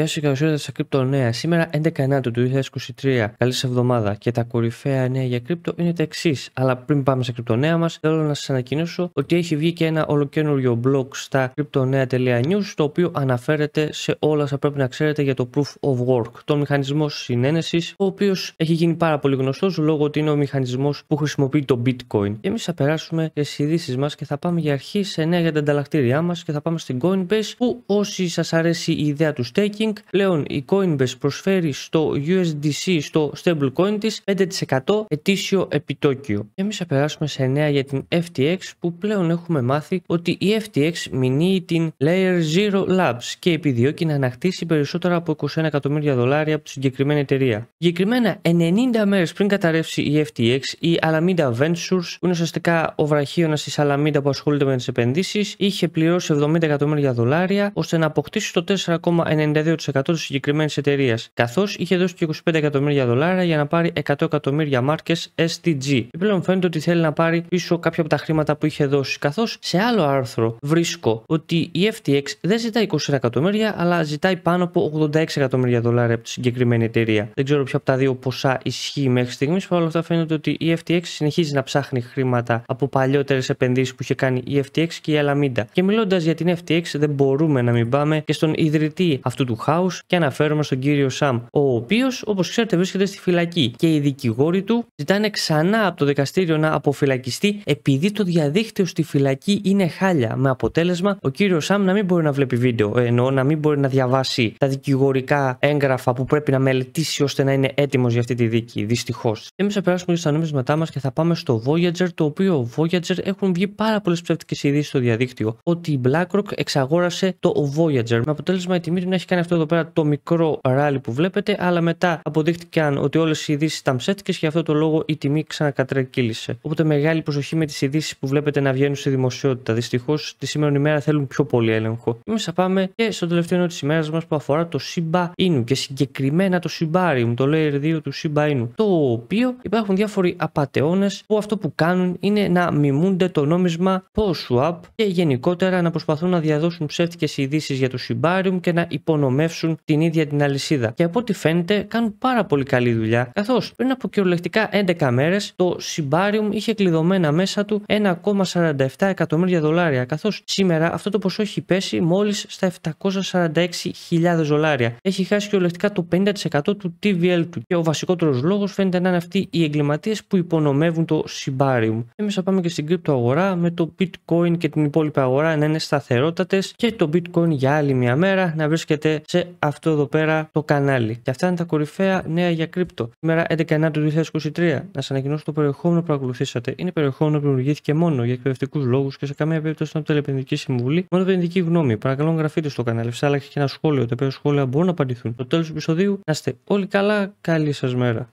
Γεια σα και καλώ ήρθατε στα Crypto Νέα. Σήμερα 11 του 2023. Καλή σα εβδομάδα. Και τα κορυφαία νέα για κρυπτο είναι τα εξής. Αλλά πριν πάμε στα Crypto Νέα μας, θέλω να σας ανακοινώσω ότι έχει βγει και ένα ολοκένουργιο blog στα cryptonea.news το οποίο αναφέρεται σε όλα όσα πρέπει να ξέρετε για το Proof of Work, τον μηχανισμό συνένεσης, ο οποίος έχει γίνει πάρα πολύ γνωστός λόγω ότι είναι ο μηχανισμός που χρησιμοποιεί το Bitcoin. Και εμείς θα περάσουμε στις ειδήσεις μας και θα πάμε για αρχή σε νέα για τα ανταλλακτήριά μας και θα πάμε στην Coinbase που όσοι σας αρέσει η ιδέα του staking Πλέον η Coinbase προσφέρει στο USDC, στο stablecoin της, 5% ετήσιο επιτόκιο. Και εμείς θα περάσουμε σε νέα για την FTX που πλέον έχουμε μάθει ότι η FTX μηνύει την Layer Zero Labs και επιδιώκει να ανακτήσει περισσότερα από 21 εκατομμύρια δολάρια από τη συγκεκριμένη εταιρεία. Συγκεκριμένα 90 μέρες πριν καταρρεύσει η FTX, η Alameda Ventures, που είναι ουσιαστικά ο βραχίωνα της Alameda που ασχολείται με τις επενδύσεις, είχε πληρώσει 70 εκατομμύρια δολάρια ώστε να αποκτήσει το 4,92% 100% της συγκεκριμένης εταιρείας, καθώς είχε δώσει και 25 εκατομμύρια δολάρια για να πάρει 100 εκατομμύρια μάρκες STG. Επιπλέον φαίνεται ότι θέλει να πάρει πίσω κάποια από τα χρήματα που είχε δώσει, καθώς σε άλλο άρθρο βρίσκω ότι η FTX δεν ζητάει 20 εκατομμύρια, αλλά ζητάει πάνω από 86 εκατομμύρια δολάρια από τη συγκεκριμένη εταιρεία. Δεν ξέρω ποια από τα δύο ποσά ισχύει μέχρι στιγμής, παρόλα αυτά φαίνεται ότι η FTX συνεχίζει να ψάχνει χρήματα από παλιότερες επενδύσεις που είχε κάνει η FTX και η Alameda. Και μιλώντας για την FTX, δεν μπορούμε να μην πάμε και στον ιδρυτή αυτού του House και αναφέρομαι στον κύριο Σαμ, ο οποίος, όπως ξέρετε, βρίσκεται στη φυλακή και οι δικηγόροι του ζητάνε ξανά από το δικαστήριο να αποφυλακιστεί επειδή το διαδίκτυο στη φυλακή είναι χάλια. Με αποτέλεσμα ο κύριος Σαμ να μην μπορεί να βλέπει βίντεο, ενώ να μην μπορεί να διαβάσει τα δικηγορικά έγγραφα που πρέπει να μελετήσει ώστε να είναι έτοιμος για αυτή τη δίκη. Δυστυχώς. Εμείς θα περάσουμε στα νομίσματά μας και θα πάμε στο Voyager, το οποίο Voyager έχουν βγει πάρα πολλές ψεύτικες ειδήσεις στο διαδίκτυο ότι η BlackRock εξαγόρασε το Voyager με αποτέλεσμα η τιμή του να έχει κάνει αυτό εδώ πέρα το μικρό ράλι που βλέπετε, αλλά μετά αποδείχτηκαν ότι όλες οι ειδήσεις ήταν ψεύτικες και γι' αυτό το λόγο η τιμή ξανακατρακύλησε. Οπότε μεγάλη προσοχή με τις ειδήσεις που βλέπετε να βγαίνουν στη δημοσιότητα. Δυστυχώς τη σήμερα ημέρα θέλουν πιο πολύ έλεγχο. Εμείς θα πάμε και στο τελευταίο νέο της ημέρας μας που αφορά το Shiba Inu και συγκεκριμένα το Shibarium, το layer 2 του Shiba Inu. Το οποίο υπάρχουν διάφοροι απαταιώνες που αυτό που κάνουν είναι να μιμούνται το νόμισμα POSWAP και γενικότερα να προσπαθούν να διαδώσουν ψεύτικες ειδήσεις για το Shibarium και να υπονομεύουν την ίδια την αλυσίδα. Και από ό,τι φαίνεται κάνουν πάρα πολύ καλή δουλειά, καθώς πριν από κυριολεκτικά 11 μέρες το Simbarium είχε κλειδωμένα μέσα του 1,47 εκατομμύρια δολάρια, καθώς σήμερα αυτό το ποσό έχει πέσει μόλις στα 746.000 δολάρια. Έχει χάσει κυριολεκτικά το 50% του TVL του και ο βασικότερος λόγος φαίνεται να είναι αυτοί οι εγκληματίες που υπονομεύουν το Simbarium. Εμείς θα πάμε και στην κρυπτο αγορά με το Bitcoin και την υπόλοιπη αγορά να είναι σταθερότατες και το Bitcoin για άλλη μια μέρα να βρίσκεται σε αυτό εδώ πέρα το κανάλι. Και αυτά είναι τα κορυφαία νέα για κρύπτο. Σήμερα 11 του 2023. Να σας ανακοινώσω το περιεχόμενο που ακολουθήσατε. Είναι περιεχόμενο που δημιουργήθηκε μόνο για εκπαιδευτικούς λόγους και σε καμία περίπτωση από τελεπενδυτική συμβουλή, μόνο επενδυτική γνώμη. Παρακαλώ, γραφείτε στο κανάλι. Ψάλαξε και ένα σχόλιο, τα οποία σχόλια μπορούν να απαντηθούν. Το τέλος του επεισοδίου να είστε όλοι καλά. Καλή σας μέρα.